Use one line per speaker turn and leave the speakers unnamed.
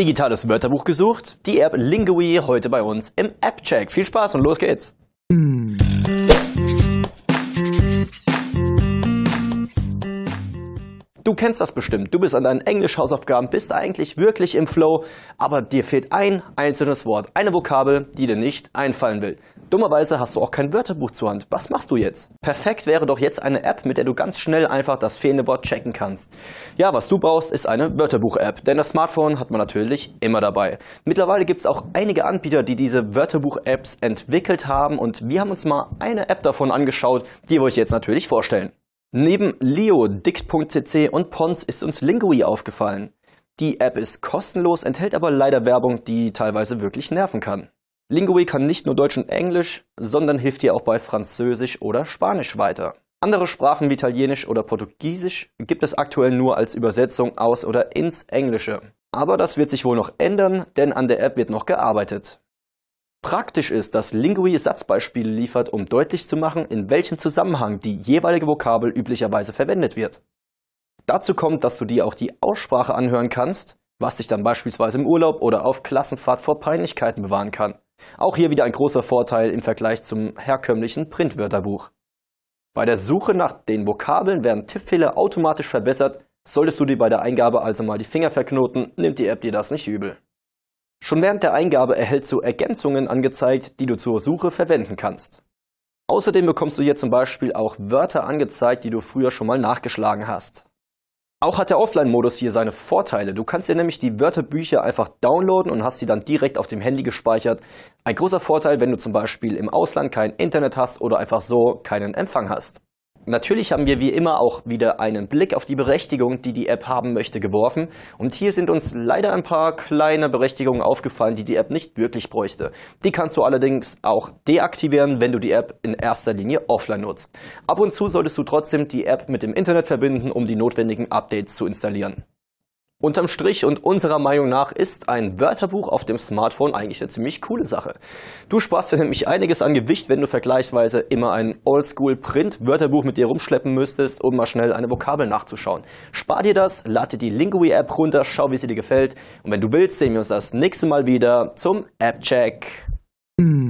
digitales Wörterbuch gesucht? Die App Lingui heute bei uns im App-Check. Viel Spaß und los geht's! Du kennst das bestimmt. Du bist an deinen Englischhausaufgaben, bist eigentlich wirklich im Flow, aber dir fehlt ein einzelnes Wort, eine Vokabel, die dir nicht einfallen will. Dummerweise hast du auch kein Wörterbuch zur Hand. Was machst du jetzt? Perfekt wäre doch jetzt eine App, mit der du ganz schnell einfach das fehlende Wort checken kannst. Ja, was du brauchst, ist eine Wörterbuch-App, denn das Smartphone hat man natürlich immer dabei. Mittlerweile gibt es auch einige Anbieter, die diese Wörterbuch-Apps entwickelt haben und wir haben uns mal eine App davon angeschaut, die wir euch jetzt natürlich vorstellen. Neben Leo, Dict.cc und Pons ist uns Lingui aufgefallen. Die App ist kostenlos, enthält aber leider Werbung, die teilweise wirklich nerven kann. Lingui kann nicht nur Deutsch und Englisch, sondern hilft dir auch bei Französisch oder Spanisch weiter. Andere Sprachen wie Italienisch oder Portugiesisch gibt es aktuell nur als Übersetzung aus oder ins Englische. Aber das wird sich wohl noch ändern, denn an der App wird noch gearbeitet. Praktisch ist, dass Lingui Satzbeispiele liefert, um deutlich zu machen, in welchem Zusammenhang die jeweilige Vokabel üblicherweise verwendet wird. Dazu kommt, dass du dir auch die Aussprache anhören kannst, was dich dann beispielsweise im Urlaub oder auf Klassenfahrt vor Peinlichkeiten bewahren kann. Auch hier wieder ein großer Vorteil im Vergleich zum herkömmlichen Printwörterbuch. Bei der Suche nach den Vokabeln werden Tippfehler automatisch verbessert. Solltest du dir bei der Eingabe also mal die Finger verknoten, nimmt die App dir das nicht übel. Schon während der Eingabe erhältst du Ergänzungen angezeigt, die du zur Suche verwenden kannst. Außerdem bekommst du hier zum Beispiel auch Wörter angezeigt, die du früher schon mal nachgeschlagen hast. Auch hat der Offline-Modus hier seine Vorteile. Du kannst dir nämlich die Wörterbücher einfach downloaden und hast sie dann direkt auf dem Handy gespeichert. Ein großer Vorteil, wenn du zum Beispiel im Ausland kein Internet hast oder einfach so keinen Empfang hast. Natürlich haben wir wie immer auch wieder einen Blick auf die Berechtigung, die die App haben möchte, geworfen. Und hier sind uns leider ein paar kleine Berechtigungen aufgefallen, die die App nicht wirklich bräuchte. Die kannst du allerdings auch deaktivieren, wenn du die App in erster Linie offline nutzt. Ab und zu solltest du trotzdem die App mit dem Internet verbinden, um die notwendigen Updates zu installieren. Unterm Strich und unserer Meinung nach ist ein Wörterbuch auf dem Smartphone eigentlich eine ziemlich coole Sache. Du sparst dir nämlich einiges an Gewicht, wenn du vergleichsweise immer ein Oldschool-Print-Wörterbuch mit dir rumschleppen müsstest, um mal schnell eine Vokabel nachzuschauen. Spar dir das, lade die Lingui-App runter, schau, wie sie dir gefällt. Und wenn du willst, sehen wir uns das nächste Mal wieder zum App-Check. Mm.